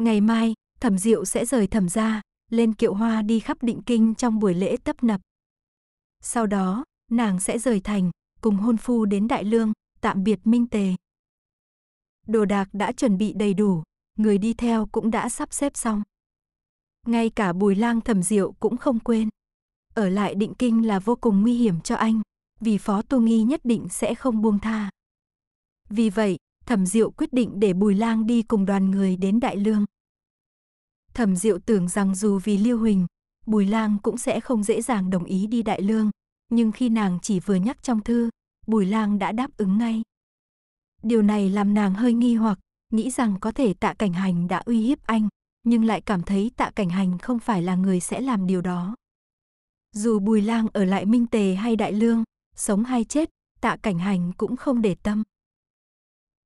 Ngày mai, Thẩm Diệu sẽ rời Thẩm gia, lên Kiệu Hoa đi khắp Định Kinh trong buổi lễ tấp nập. Sau đó, nàng sẽ rời thành, cùng hôn phu đến Đại Lương, tạm biệt Minh Tề. Đồ đạc đã chuẩn bị đầy đủ, người đi theo cũng đã sắp xếp xong. Ngay cả Bùi Lang Thẩm Diệu cũng không quên ở lại định kinh là vô cùng nguy hiểm cho anh, vì Phó tu Nghi nhất định sẽ không buông tha. Vì vậy, Thẩm Diệu quyết định để Bùi Lang đi cùng đoàn người đến Đại Lương. Thẩm Diệu tưởng rằng dù vì Liêu Huỳnh, Bùi Lang cũng sẽ không dễ dàng đồng ý đi Đại Lương, nhưng khi nàng chỉ vừa nhắc trong thư, Bùi Lang đã đáp ứng ngay. Điều này làm nàng hơi nghi hoặc, nghĩ rằng có thể Tạ Cảnh Hành đã uy hiếp anh, nhưng lại cảm thấy Tạ Cảnh Hành không phải là người sẽ làm điều đó. Dù Bùi Lang ở lại Minh Tề hay Đại Lương, sống hay chết, tạ cảnh hành cũng không để tâm.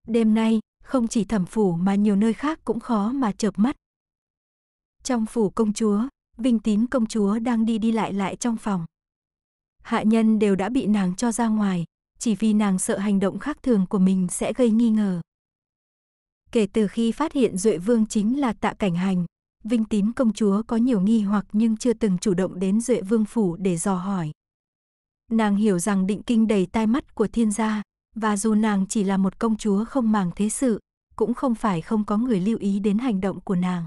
Đêm nay, không chỉ thẩm phủ mà nhiều nơi khác cũng khó mà chợp mắt. Trong phủ công chúa, Vinh Tín công chúa đang đi đi lại lại trong phòng. Hạ nhân đều đã bị nàng cho ra ngoài, chỉ vì nàng sợ hành động khác thường của mình sẽ gây nghi ngờ. Kể từ khi phát hiện Duệ Vương chính là tạ cảnh hành, Vinh Tín công chúa có nhiều nghi hoặc nhưng chưa từng chủ động đến Duệ Vương phủ để dò hỏi. Nàng hiểu rằng định kinh đầy tai mắt của thiên gia, và dù nàng chỉ là một công chúa không màng thế sự, cũng không phải không có người lưu ý đến hành động của nàng.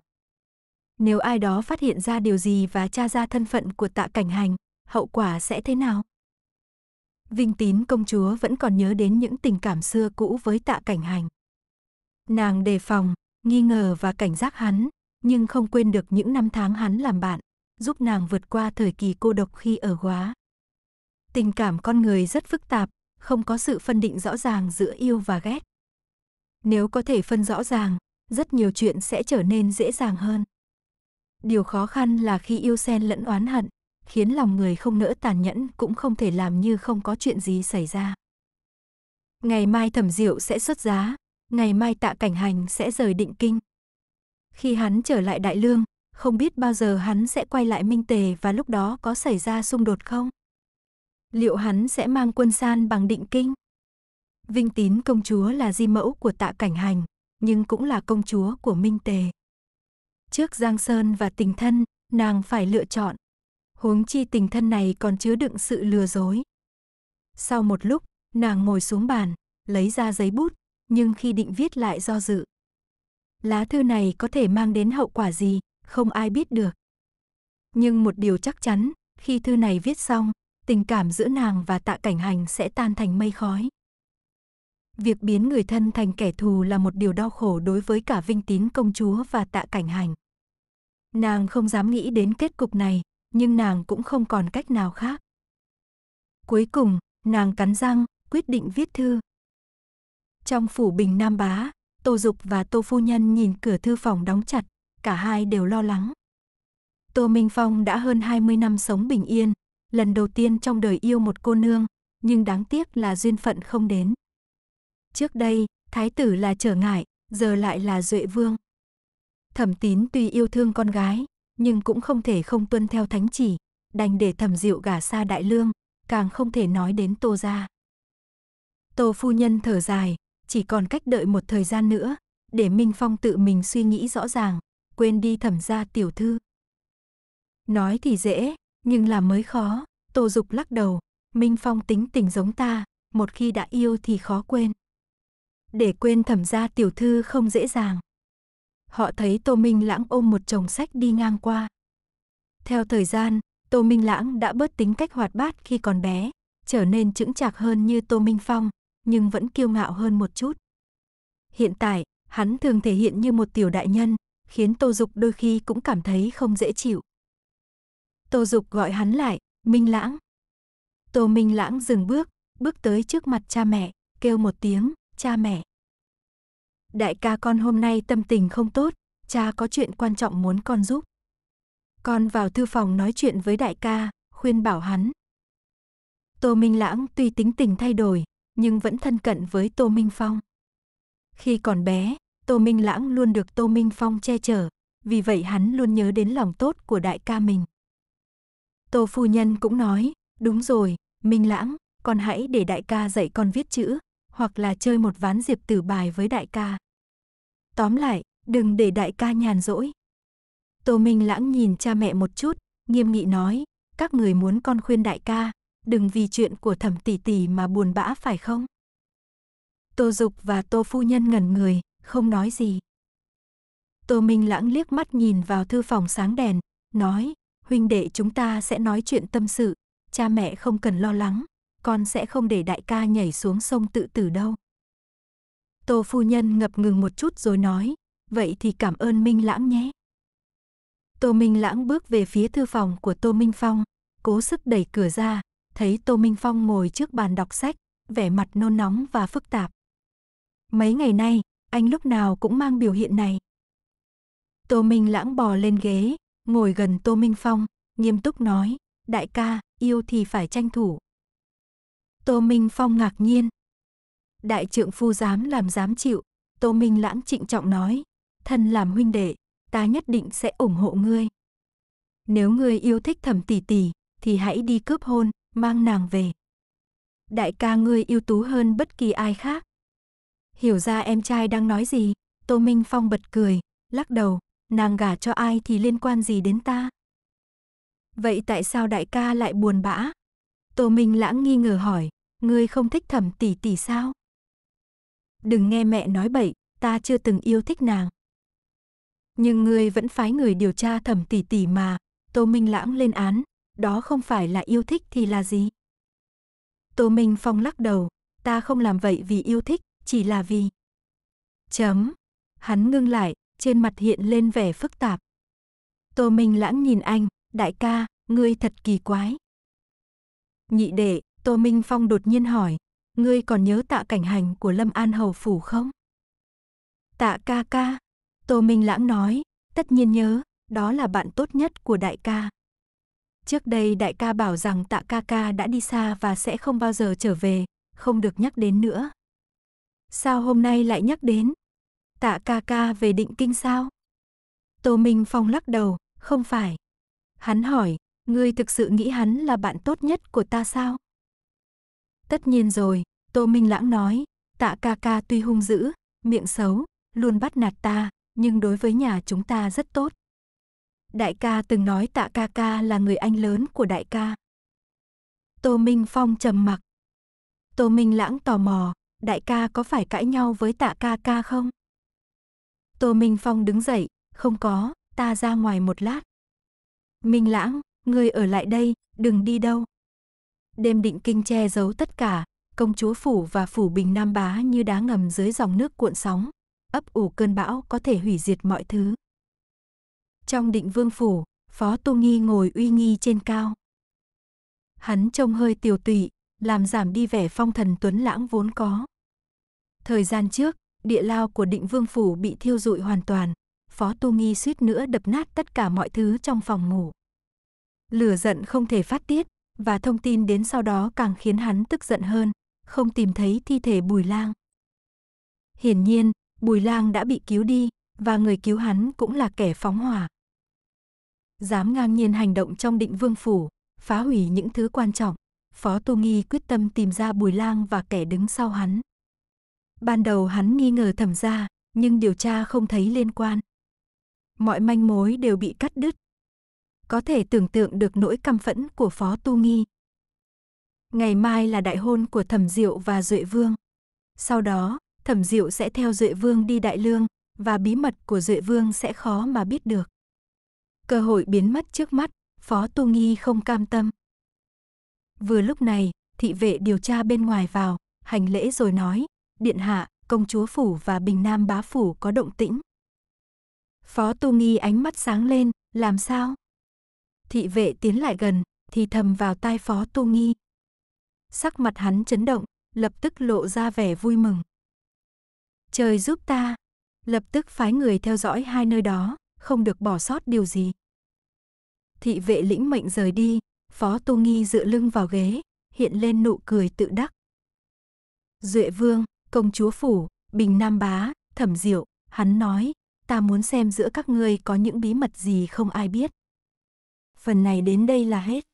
Nếu ai đó phát hiện ra điều gì và tra ra thân phận của tạ cảnh hành, hậu quả sẽ thế nào? Vinh tín công chúa vẫn còn nhớ đến những tình cảm xưa cũ với tạ cảnh hành. Nàng đề phòng, nghi ngờ và cảnh giác hắn, nhưng không quên được những năm tháng hắn làm bạn, giúp nàng vượt qua thời kỳ cô độc khi ở quá Tình cảm con người rất phức tạp, không có sự phân định rõ ràng giữa yêu và ghét. Nếu có thể phân rõ ràng, rất nhiều chuyện sẽ trở nên dễ dàng hơn. Điều khó khăn là khi yêu xen lẫn oán hận, khiến lòng người không nỡ tàn nhẫn cũng không thể làm như không có chuyện gì xảy ra. Ngày mai thẩm diệu sẽ xuất giá, ngày mai tạ cảnh hành sẽ rời định kinh, khi hắn trở lại Đại Lương, không biết bao giờ hắn sẽ quay lại Minh Tề và lúc đó có xảy ra xung đột không? Liệu hắn sẽ mang quân san bằng định kinh? Vinh Tín công chúa là di mẫu của tạ cảnh hành, nhưng cũng là công chúa của Minh Tề. Trước Giang Sơn và tình thân, nàng phải lựa chọn. Huống chi tình thân này còn chứa đựng sự lừa dối. Sau một lúc, nàng ngồi xuống bàn, lấy ra giấy bút, nhưng khi định viết lại do dự lá thư này có thể mang đến hậu quả gì, không ai biết được. Nhưng một điều chắc chắn, khi thư này viết xong, tình cảm giữa nàng và tạ cảnh hành sẽ tan thành mây khói. Việc biến người thân thành kẻ thù là một điều đau khổ đối với cả Vinh Tín công chúa và tạ cảnh hành. Nàng không dám nghĩ đến kết cục này, nhưng nàng cũng không còn cách nào khác. Cuối cùng, nàng cắn răng, quyết định viết thư. Trong phủ bình Nam Bá, Tô Dục và Tô Phu Nhân nhìn cửa thư phòng đóng chặt, cả hai đều lo lắng. Tô Minh Phong đã hơn 20 năm sống bình yên, lần đầu tiên trong đời yêu một cô nương, nhưng đáng tiếc là duyên phận không đến. Trước đây, thái tử là trở ngại, giờ lại là duệ vương. Thẩm tín tuy yêu thương con gái, nhưng cũng không thể không tuân theo thánh chỉ, đành để thẩm diệu gả xa đại lương, càng không thể nói đến tô gia. Tô phu nhân thở dài, chỉ còn cách đợi một thời gian nữa, để Minh Phong tự mình suy nghĩ rõ ràng, quên đi thẩm gia tiểu thư. Nói thì dễ, nhưng làm mới khó, Tô Dục lắc đầu, Minh Phong tính tình giống ta, một khi đã yêu thì khó quên. Để quên thẩm gia tiểu thư không dễ dàng. Họ thấy Tô Minh Lãng ôm một chồng sách đi ngang qua. Theo thời gian, Tô Minh Lãng đã bớt tính cách hoạt bát khi còn bé, trở nên chững chạc hơn như Tô Minh Phong, nhưng vẫn kiêu ngạo hơn một chút. Hiện tại, hắn thường thể hiện như một tiểu đại nhân, khiến Tô Dục đôi khi cũng cảm thấy không dễ chịu. Tô Dục gọi hắn lại, Minh Lãng. Tô Minh Lãng dừng bước, bước tới trước mặt cha mẹ, kêu một tiếng, cha mẹ. Đại ca con hôm nay tâm tình không tốt, cha có chuyện quan trọng muốn con giúp. Con vào thư phòng nói chuyện với đại ca, khuyên bảo hắn. Tô Minh Lãng tuy tính tình thay đổi, nhưng vẫn thân cận với Tô Minh Phong. Khi còn bé, Tô Minh Lãng luôn được Tô Minh Phong che chở, vì vậy hắn luôn nhớ đến lòng tốt của đại ca mình. Tô phu nhân cũng nói, đúng rồi, Minh Lãng, con hãy để đại ca dạy con viết chữ, hoặc là chơi một ván diệp tử bài với đại ca. Tóm lại, đừng để đại ca nhàn rỗi. Tô Minh Lãng nhìn cha mẹ một chút, nghiêm nghị nói, các người muốn con khuyên đại ca, đừng vì chuyện của thẩm tỷ tỷ mà buồn bã phải không? Tô Dục và Tô Phu Nhân ngẩn người, không nói gì. Tô Minh Lãng liếc mắt nhìn vào thư phòng sáng đèn, nói, huynh đệ chúng ta sẽ nói chuyện tâm sự, cha mẹ không cần lo lắng, con sẽ không để đại ca nhảy xuống sông tự tử đâu. Tô Phu Nhân ngập ngừng một chút rồi nói, vậy thì cảm ơn Minh Lãng nhé. Tô Minh Lãng bước về phía thư phòng của Tô Minh Phong, cố sức đẩy cửa ra, thấy Tô Minh Phong ngồi trước bàn đọc sách, vẻ mặt nôn nóng và phức tạp. Mấy ngày nay, anh lúc nào cũng mang biểu hiện này. Tô Minh lãng bò lên ghế, ngồi gần Tô Minh Phong, nghiêm túc nói, đại ca, yêu thì phải tranh thủ. Tô Minh Phong ngạc nhiên. Đại trượng phu dám làm dám chịu, Tô Minh lãng trịnh trọng nói, thân làm huynh đệ, ta nhất định sẽ ủng hộ ngươi. Nếu ngươi yêu thích thẩm tỷ tỷ, thì hãy đi cướp hôn, mang nàng về. Đại ca ngươi ưu tú hơn bất kỳ ai khác. Hiểu ra em trai đang nói gì, Tô Minh Phong bật cười, lắc đầu, nàng gả cho ai thì liên quan gì đến ta. Vậy tại sao đại ca lại buồn bã? Tô Minh lãng nghi ngờ hỏi, ngươi không thích thẩm tỷ tỷ sao? Đừng nghe mẹ nói bậy, ta chưa từng yêu thích nàng. Nhưng ngươi vẫn phái người điều tra thẩm tỷ tỷ mà, Tô Minh lãng lên án, đó không phải là yêu thích thì là gì? Tô Minh Phong lắc đầu, ta không làm vậy vì yêu thích, chỉ là vì... Chấm. Hắn ngưng lại, trên mặt hiện lên vẻ phức tạp. Tô Minh lãng nhìn anh, đại ca, ngươi thật kỳ quái. Nhị đệ, Tô Minh Phong đột nhiên hỏi, ngươi còn nhớ tạ cảnh hành của Lâm An Hầu Phủ không? Tạ ca ca, Tô Minh lãng nói, tất nhiên nhớ, đó là bạn tốt nhất của đại ca. Trước đây đại ca bảo rằng tạ ca ca đã đi xa và sẽ không bao giờ trở về, không được nhắc đến nữa. Sao hôm nay lại nhắc đến? Tạ ca ca về định kinh sao? Tô Minh Phong lắc đầu, không phải. Hắn hỏi, ngươi thực sự nghĩ hắn là bạn tốt nhất của ta sao? Tất nhiên rồi, Tô Minh Lãng nói, tạ ca ca tuy hung dữ, miệng xấu, luôn bắt nạt ta, nhưng đối với nhà chúng ta rất tốt. Đại ca từng nói tạ ca ca là người anh lớn của đại ca. Tô Minh Phong trầm mặc. Tô Minh Lãng tò mò, đại ca có phải cãi nhau với tạ ca ca không? Tô Minh Phong đứng dậy, không có, ta ra ngoài một lát. Minh Lãng, ngươi ở lại đây, đừng đi đâu. Đêm định kinh che giấu tất cả, công chúa phủ và phủ bình Nam Bá như đá ngầm dưới dòng nước cuộn sóng. Ấp ủ cơn bão có thể hủy diệt mọi thứ. Trong định vương phủ, Phó Tô Nghi ngồi uy nghi trên cao. Hắn trông hơi tiểu tụy, làm giảm đi vẻ phong thần tuấn lãng vốn có. Thời gian trước, địa lao của định vương phủ bị thiêu rụi hoàn toàn, Phó Tô Nghi suýt nữa đập nát tất cả mọi thứ trong phòng ngủ. Lửa giận không thể phát tiết, và thông tin đến sau đó càng khiến hắn tức giận hơn, không tìm thấy thi thể Bùi Lang. Hiển nhiên, Bùi Lang đã bị cứu đi, và người cứu hắn cũng là kẻ phóng hỏa dám ngang nhiên hành động trong định vương phủ, phá hủy những thứ quan trọng. Phó tu Nghi quyết tâm tìm ra Bùi Lang và kẻ đứng sau hắn. Ban đầu hắn nghi ngờ thẩm ra, nhưng điều tra không thấy liên quan. Mọi manh mối đều bị cắt đứt. Có thể tưởng tượng được nỗi căm phẫn của Phó Tu Nghi. Ngày mai là đại hôn của Thẩm Diệu và Duệ Vương. Sau đó, Thẩm Diệu sẽ theo Duệ Vương đi Đại Lương, và bí mật của Duệ Vương sẽ khó mà biết được. Cơ hội biến mất trước mắt, Phó Tu Nghi không cam tâm. Vừa lúc này, thị vệ điều tra bên ngoài vào, hành lễ rồi nói, điện hạ, công chúa phủ và bình nam bá phủ có động tĩnh. Phó Tu Nghi ánh mắt sáng lên, làm sao? Thị vệ tiến lại gần, thì thầm vào tai Phó Tu Nghi. Sắc mặt hắn chấn động, lập tức lộ ra vẻ vui mừng. Trời giúp ta, lập tức phái người theo dõi hai nơi đó không được bỏ sót điều gì. Thị vệ lĩnh mệnh rời đi, Phó Tô Nghi dựa lưng vào ghế, hiện lên nụ cười tự đắc. Duệ Vương, công chúa phủ, Bình Nam Bá, Thẩm Diệu, hắn nói, ta muốn xem giữa các ngươi có những bí mật gì không ai biết. Phần này đến đây là hết.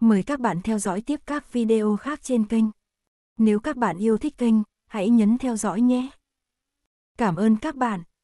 Mời các bạn theo dõi tiếp các video khác trên kênh. Nếu các bạn yêu thích kênh, hãy nhấn theo dõi nhé. Cảm ơn các bạn.